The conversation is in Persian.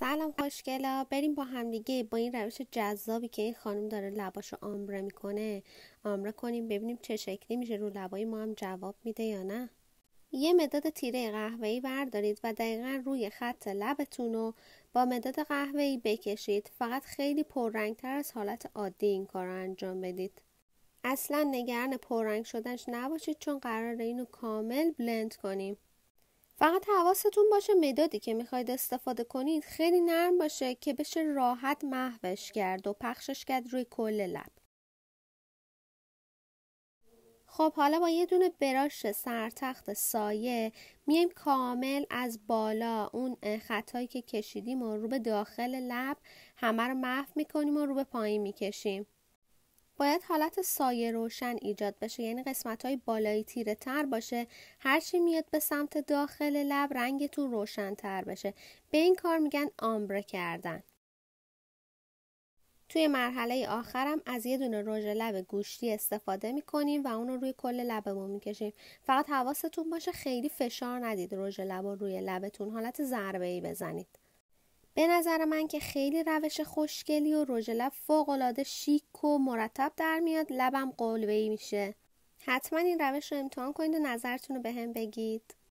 سلام خوشگلا بریم با همدیگه با این روش جذابی که این خانم داره لباشو آمره میکنه آمره کنیم ببینیم چه شکلی میشه رو لبای ما هم جواب میده یا نه یه مداد تیره قهوه‌ای بردارید و دقیقا روی خط لبتون رو با مداد قهوه‌ای بکشید فقط خیلی پررنگتر از حالت عادی این کار رو انجام بدید اصلا نگران پررنگ شدنش نباشید چون قرار اینو کامل بلند کنیم فقط حواستون باشه مدادی که میخواید استفاده کنید خیلی نرم باشه که بشه راحت محوش کرد و پخشش کرد روی کل لب خب حالا با یه دونه براش سرتخت سایه میایم کامل از بالا اون خطایی که کشیدیم و رو به داخل لب همه رو محو میکنیم و رو به پایین میکشیم باید حالت سایه روشن ایجاد بشه یعنی قسمت های بالایی تیره تر باشه هرچی میاد به سمت داخل لب رنگتون تو روشن تر بشه به این کار میگن آمبره کردن توی مرحله آخرم از یه دونه رژ لب گوشتی استفاده میکنیم و اون رو روی کل لبمون میکشیم فقط حواستون باشه خیلی فشار ندید رژ لب رو روی لبتون حالت ضربه ای بزنید به نظر من که خیلی روش خوشگلی و رژ لب فوقالعاده شیک و مرتب در میاد لبم ای میشه حتما این روش رو امتحان کنید و نظرتون رو به هم بگید